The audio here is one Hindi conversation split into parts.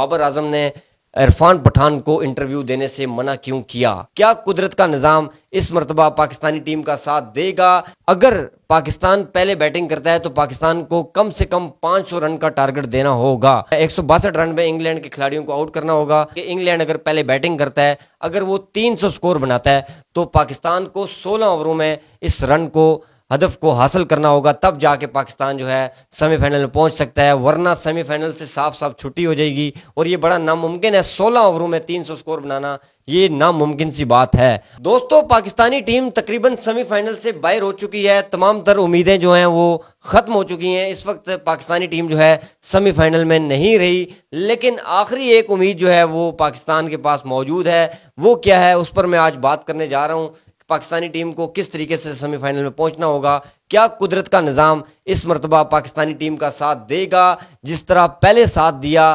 बाबर आजम ने इरफान पठान को इंटरव्यू देने से मना क्यों किया क्या कुदरत का निज़ाम इस मरतबा पाकिस्तानी टीम का साथ देगा अगर पाकिस्तान पहले बैटिंग करता है तो पाकिस्तान को कम से कम 500 रन का टारगेट देना होगा एक रन में इंग्लैंड के खिलाड़ियों को आउट करना होगा कि इंग्लैंड अगर पहले बैटिंग करता है अगर वो 300 स्कोर बनाता है तो पाकिस्तान को सोलह ओवरों में इस रन को हदफ को हासिल करना होगा तब जाके पाकिस्तान जो है सेमीफाइनल में पहुंच सकता है वरना सेमीफाइनल से साफ साफ छुट्टी हो जाएगी और ये बड़ा नामुमकिन है सोलह ओवरों में तीन सौ स्कोर बनाना ये नामुमकिन सी बात है दोस्तों पाकिस्तानी टीम तकरीबन सेमीफाइनल से बाहर हो चुकी है तमाम तर उम्मीदें जो हैं वो ख़त्म हो चुकी हैं इस वक्त पाकिस्तानी टीम जो है सेमीफाइनल में नहीं रही लेकिन आखिरी एक उम्मीद जो है वो पाकिस्तान के पास मौजूद है वो क्या है उस पर मैं आज बात करने जा रहा हूँ पाकिस्तानी टीम को किस तरीके से सेमीफाइनल में पहुंचना होगा क्या कुदरत का निज़ाम इस मरतबा पाकिस्तानी टीम का साथ देगा जिस तरह पहले साथ दिया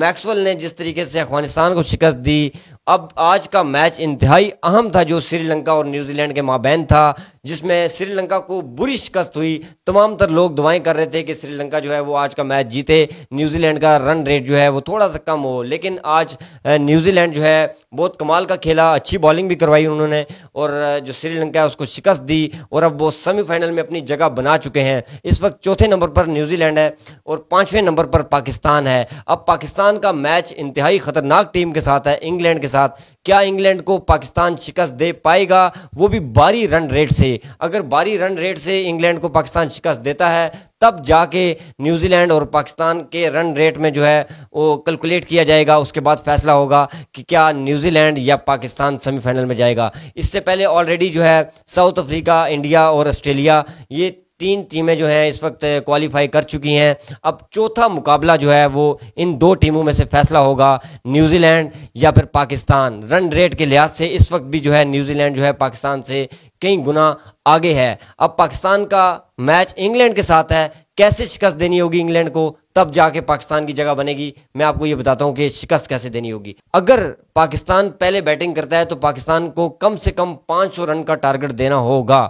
मैक्सवेल ने जिस तरीके से अफगानिस्तान को शिकस्त दी अब आज का मैच इंतहाई अहम था जो श्रीलंका और न्यूजीलैंड के माबेन था जिसमें श्रीलंका को बुरी शिकस्त हुई तमाम तर लोग दुआएं कर रहे थे कि श्रीलंका जो है वो आज का मैच जीते न्यूजीलैंड का रन रेट जो है वो थोड़ा सा कम हो लेकिन आज न्यूजीलैंड जो है बहुत कमाल का खेला अच्छी बॉलिंग भी करवाई उन्होंने और जो श्रीलंका है उसको शिकस्त दी और अब वो सेमीफाइनल में अपनी अपनी जगह बना चुके हैं इस वक्त चौथे नंबर पर न्यूजीलैंड है और पांचवें नंबर पर पाकिस्तान है अब पाकिस्तान का मैच इंतहाई ख़तरनाक टीम के साथ है इंग्लैंड के साथ क्या इंग्लैंड को पाकिस्तान शिकस्त दे पाएगा वो भी बारी रन रेट से अगर बारी रन रेट से इंग्लैंड को पाकिस्तान शिकस्त देता है तब जाके न्यूजीलैंड और पाकिस्तान के रन रेट में जो है वो कैलकुलेट किया जाएगा उसके बाद फैसला होगा कि क्या न्यूजीलैंड या पाकिस्तान सेमीफाइनल में जाएगा इससे पहले ऑलरेडी जो है साउथ अफ्रीका इंडिया और ऑस्ट्रेलिया ये तीन टीमें जो हैं इस वक्त क्वालिफाई कर चुकी हैं अब चौथा मुकाबला जो है वो इन दो टीमों में से फैसला होगा न्यूजीलैंड या फिर पाकिस्तान रन रेट के लिहाज से इस वक्त भी जो है न्यूजीलैंड जो है पाकिस्तान से कई गुना आगे है अब पाकिस्तान का मैच इंग्लैंड के साथ है कैसे शिकस्त देनी होगी इंग्लैंड को तब जाके पाकिस्तान की जगह बनेगी मैं आपको ये बताता हूँ कि शिकस्त कैसे देनी होगी अगर पाकिस्तान पहले बैटिंग करता है तो पाकिस्तान को कम से कम 500 रन का टारगेट देना होगा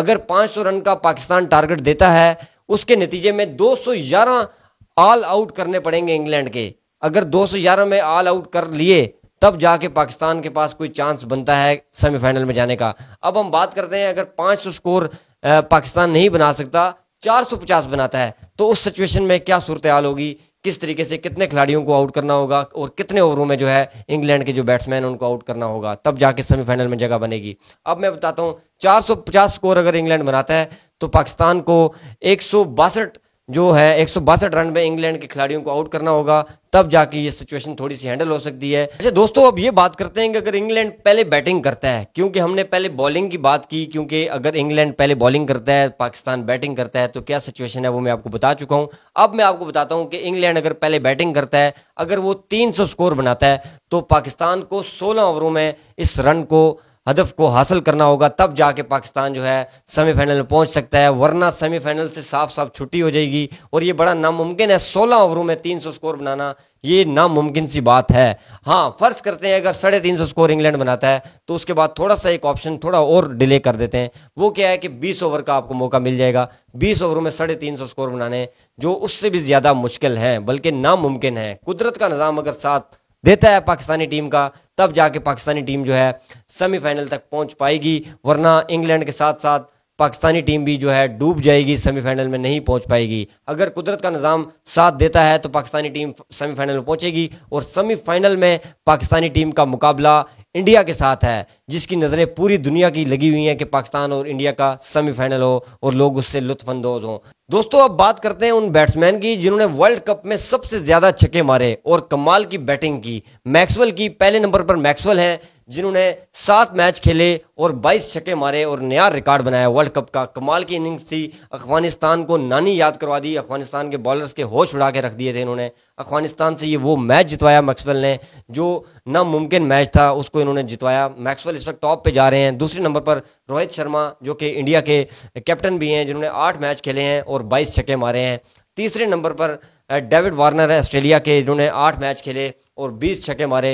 अगर 500 रन का पाकिस्तान टारगेट देता है उसके नतीजे में 211 ऑल आउट करने पड़ेंगे इंग्लैंड के अगर 211 में ऑल आउट कर लिए तब जाके पाकिस्तान के पास कोई चांस बनता है सेमीफाइनल में जाने का अब हम बात करते हैं अगर 500 स्कोर पाकिस्तान नहीं बना सकता 450 बनाता है तो उस सिचुएशन में क्या सूरत हाल होगी किस तरीके से कितने खिलाड़ियों को आउट करना होगा और कितने ओवरों में जो है इंग्लैंड के जो बैट्समैन उनको आउट करना होगा तब जाके सेमीफाइनल में जगह बनेगी अब मैं बताता हूँ 450 स्कोर अगर इंग्लैंड बनाता है तो पाकिस्तान को एक जो है एक रन में इंग्लैंड के खिलाड़ियों को आउट करना होगा तब जाके ये सिचुएशन थोड़ी सी हैंडल हो सकती है अच्छा दोस्तों अब ये बात करते हैं कि अगर इंग्लैंड पहले बैटिंग करता है क्योंकि हमने पहले बॉलिंग की बात की क्योंकि अगर इंग्लैंड पहले बॉलिंग करता है पाकिस्तान बैटिंग करता है तो क्या सिचुएशन है वो मैं आपको बता चुका हूँ अब मैं आपको बताता हूँ कि इंग्लैंड अगर पहले बैटिंग करता है अगर वो तीन स्कोर बनाता है तो पाकिस्तान को सोलह ओवरों में इस रन को हदफ को हासिल करना होगा तब जाके पाकिस्तान जो है सेमीफाइनल में पहुंच सकता है वरना सेमीफाइनल से साफ साफ छुट्टी हो जाएगी और ये बड़ा नामुमकिन है सोलह ओवरों में तीन सौ स्कोर बनाना ये नामुमकिन सी बात है हाँ फर्ज करते हैं अगर साढ़े तीन सौ स्कोर इंग्लैंड बनाता है तो उसके बाद थोड़ा सा एक ऑप्शन थोड़ा और डिले कर देते हैं वो क्या है कि बीस ओवर का आपको मौका मिल जाएगा बीस ओवरों में साढ़े तीन सौ स्कोर बनाने जो उससे भी ज़्यादा मुश्किल हैं बल्कि नामुमकिन है कुदरत का निज़ाम अगर साथ देता है पाकिस्तानी टीम का तब जाके पाकिस्तानी टीम जो है सेमीफाइनल तक पहुंच पाएगी वरना इंग्लैंड के साथ साथ पाकिस्तानी टीम भी जो है डूब जाएगी सेमीफाइनल में नहीं पहुंच पाएगी अगर कुदरत का निज़ाम साथ देता है तो पाकिस्तानी टीम सेमीफाइनल में पहुंचेगी और सेमीफाइनल में पाकिस्तानी टीम का मुकाबला इंडिया के साथ है जिसकी नज़रें पूरी दुनिया की लगी हुई हैं कि पाकिस्तान और इंडिया का सेमीफाइनल हो और लोग उससे लुत्फानंदोज हों दोस्तों अब बात करते हैं उन बैट्समैन की जिन्होंने वर्ल्ड कप में सबसे ज्यादा छक्के मारे और कमाल की बैटिंग की मैक्सवेल की पहले नंबर पर मैक्सवेल हैं जिन्होंने सात मैच खेले और 22 छक्के मारे और नया रिकॉर्ड बनाया वर्ल्ड कप का कमाल की इनिंग्स थी अफगानिस्तान को नानी याद करवा दी अफगानिस्तान के बॉलर्स के होश उड़ा के रख दिए थे इन्होंने अफगानिस्तान से ये वो मैच जितवाया मैक्सवेल ने जो नामुमकिन मैच था उसको इन्होंने जितवाया मैक्सवेल इस वक्त टॉप पर जा रहे हैं दूसरे नंबर पर रोहित शर्मा जो कि इंडिया के कैप्टन भी हैं जिन्होंने आठ मैच खेले हैं और और 22 छक्के मारे हैं तीसरे नंबर पर डेविड वार्नर है ऑस्ट्रेलिया के जिन्होंने आठ मैच खेले और 20 छक्के मारे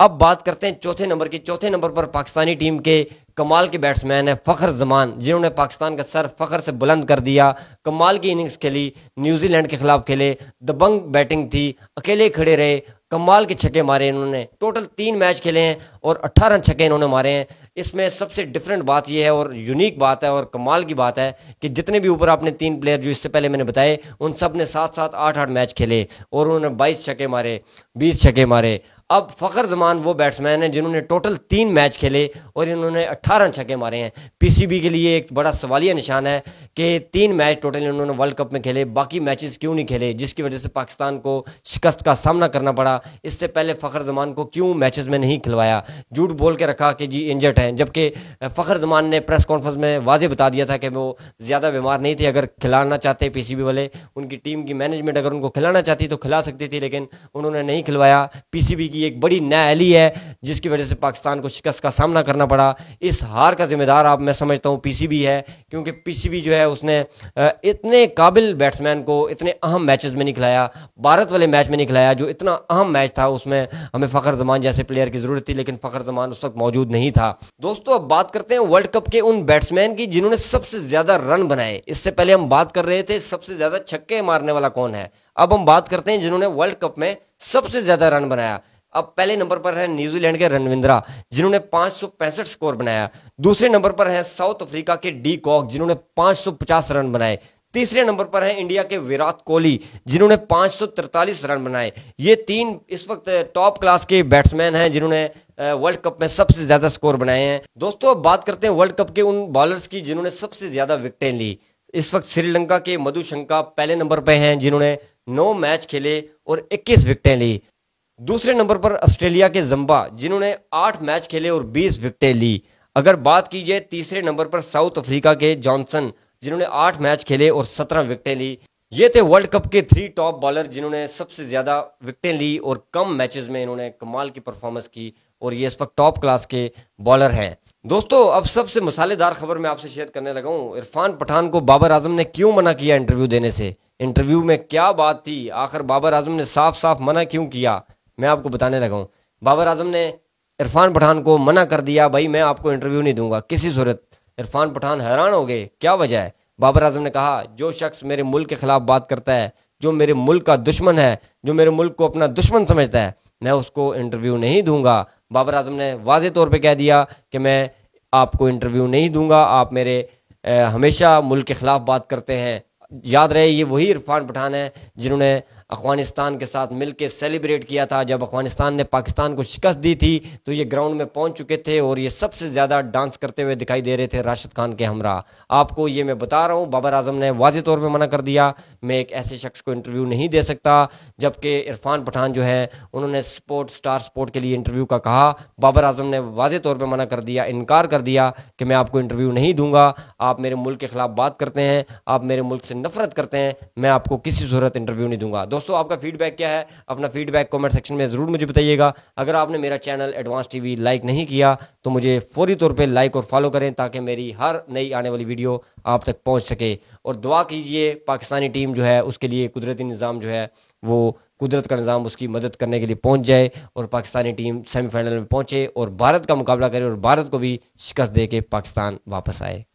अब बात करते हैं चौथे नंबर की चौथे नंबर पर पाकिस्तानी टीम के कमाल के बैट्समैन है फ़खर जमान जिन्होंने पाकिस्तान का सर फ़खर से बुलंद कर दिया कमाल की इनिंग्स खेली न्यूजीलैंड के खिलाफ खेले दबंग बैटिंग थी अकेले खड़े रहे कमाल के छक्के मारे इन्होंने टोटल तीन मैच खेले हैं और अट्ठारह रन छक्के इन्होंने मारे हैं इसमें सबसे डिफरेंट बात यह है और यूनिक बात है और कमाल की बात है कि जितने भी ऊपर आपने तीन प्लेयर जो इससे पहले मैंने बताए उन सब ने सात सात आठ आठ मैच खेले और उन्होंने बाईस छक्के मारे बीस छक्के मारे अब फ़खर जमान वो बैट्समैन हैं जिन्होंने टोटल तीन मैच खेले और इन्होंने अट्ठारह रन छक्के मारे हैं पीसीबी के लिए एक बड़ा सवालिया निशान है कि तीन मैच टोटल इन्होंने वर्ल्ड कप में खेले बाकी मैचेस क्यों नहीं खेले जिसकी वजह से पाकिस्तान को शिकस्त का सामना करना पड़ा था इससे पहले फ़खर जमान को क्यों मैचेस में नहीं खिलवाया झूठ बोल के रखा कि जी इंजर्ड हैं जबकि फ़खर जमान ने प्रेस कॉन्फ्रेंस में वाजे बता दिया था कि वो ज़्यादा बीमार नहीं थे अगर खिलाना चाहते पीसीबी वाले उनकी टीम की मैनेजमेंट अगर उनको खिलाना चाहती तो खिला सकती थी लेकिन उन्होंने नहीं खिलवाया पीसीबी की एक बड़ी नहली है जिसकी वजह से पाकिस्तान को शिकस्त का सामना करना पड़ा इस हार का जिम्मेदार आप मैं समझता हूँ पीसीबी है क्योंकि पीसीबी जो है उसने इतने काबिल बैट्समैन को इतने अहम मैचेस में नहीं खिलाया भारत वाले मैच में नहीं खिलाया जो इतना अहम तमाम मैच था उसमें हमें फ़खर जमान जैसे प्लेयर की ज़रूरत थी लेकिन फ़खर जमान उस वक्त मौजूद नहीं था दोस्तों अब बात करते हैं वर्ल्ड कप के उन बैट्समैन की जिन्होंने सबसे ज़्यादा रन बनाए इससे पहले हम बात कर रहे थे सबसे ज़्यादा छक्के मारने वाला कौन है अब हम बात करते हैं जिन्होंने वर्ल्ड कप में सबसे ज़्यादा रन बनाया अब पहले नंबर पर है न्यूजीलैंड के रनविंद्रा जिन्होंने पाँच स्कोर बनाया दूसरे नंबर पर है साउथ अफ्रीका के डी कॉक जिन्होंने 550 रन बनाए तीसरे नंबर पर हैं इंडिया के विराट कोहली जिन्होंने 543 रन बनाए ये तीन इस वक्त टॉप क्लास के बैट्समैन हैं जिन्होंने वर्ल्ड कप में सबसे ज्यादा स्कोर बनाए हैं दोस्तों अब बात करते हैं वर्ल्ड कप के उन बॉलर्स की जिन्होंने सबसे ज्यादा विकटें ली इस वक्त श्रीलंका के मधुशंका पहले नंबर पर हैं जिन्होंने नौ मैच खेले और इक्कीस विकटें ली दूसरे नंबर पर ऑस्ट्रेलिया के जम्बा जिन्होंने आठ मैच खेले और बीस विकटें ली अगर बात की जाए तीसरे नंबर पर साउथ अफ्रीका के जॉनसन जिन्होंने आठ मैच खेले और सत्रह विकटें ली ये थे वर्ल्ड कप के थ्री टॉप बॉलर जिन्होंने सबसे ज़्यादा विकटें ली और कम मैचेस में इन्होंने कमाल की परफॉर्मेंस की और ये इस वक्त टॉप क्लास के बॉलर हैं दोस्तों अब सबसे मसालेदार खबर मैं आपसे शेयर करने लगा हूँ इरफान पठान को बाबर आजम ने क्यों मना किया इंटरव्यू देने से इंटरव्यू में क्या बात थी आखिर बाबर आजम ने साफ साफ मना क्यों किया मैं आपको बताने लगा हूँ बाबर आजम ने इरफान पठान को मना कर दिया भाई मैं आपको इंटरव्यू नहीं दूंगा किसी सूरत इरफान पठान हैरान हो गए क्या वजह है बाबर आजम ने कहा जो शख्स मेरे मुल्क के ख़िलाफ़ बात करता है जो मेरे मुल्क का दुश्मन है जो मेरे मुल्क को अपना दुश्मन समझता है मैं उसको इंटरव्यू नहीं दूंगा बाबर आजम ने वाज तौर पर कह दिया कि मैं आपको इंटरव्यू नहीं दूंगा आप मेरे ए, हमेशा मुल्क के ख़िलाफ़ बात करते हैं याद रहे ये वही इरफान पठान है जिन्होंने अफ़गानिस्तान के साथ मिलकर सेलिब्रेट किया था जब अफ़गानिस्तान ने पाकिस्तान को शिकस्त दी थी तो ये ग्राउंड में पहुंच चुके थे और ये सबसे ज़्यादा डांस करते हुए दिखाई दे रहे थे राशिद खान के हमरा आपको ये मैं बता रहा हूँ बाबर आजम ने वाज तौर पर मना कर दिया मैं एक ऐसे शख्स को इंटरव्यू नहीं दे सकता जबकि इरफान पठान जो है उन्होंने स्पोर्ट स्टार स्पोर्ट के लिए इंटरव्यू का कहा बाबर आजम ने वाजे तौर पर मना कर दिया इनकार कर दिया कि मैं आपको इंटरव्यू नहीं दूंगा आप मेरे मुल्क के ख़िलाफ़ बात करते हैं आप मेरे मुल्क से नफरत करते हैं मैं आपको किसी सूरत इंटरव्यू नहीं दूंगा दोस्तों आपका फीडबैक क्या है अपना फीडबैक कमेंट सेक्शन में ज़रूर मुझे बताइएगा अगर आपने मेरा चैनल एडवांस टीवी लाइक नहीं किया तो मुझे फौरी तौर पर लाइक और फॉलो करें ताकि मेरी हर नई आने वाली वीडियो आप तक पहुँच सके और दुआ कीजिए पाकिस्तानी टीम जो है उसके लिए कुदरती निज़ाम जो है वो कुदरत का निज़ाम उसकी मदद करने के लिए पहुँच जाए और पाकिस्तानी टीम सेमीफाइनल में पहुँचे और भारत का मुकाबला करे और भारत को भी शिकस्त दे के पाकिस्तान वापस आए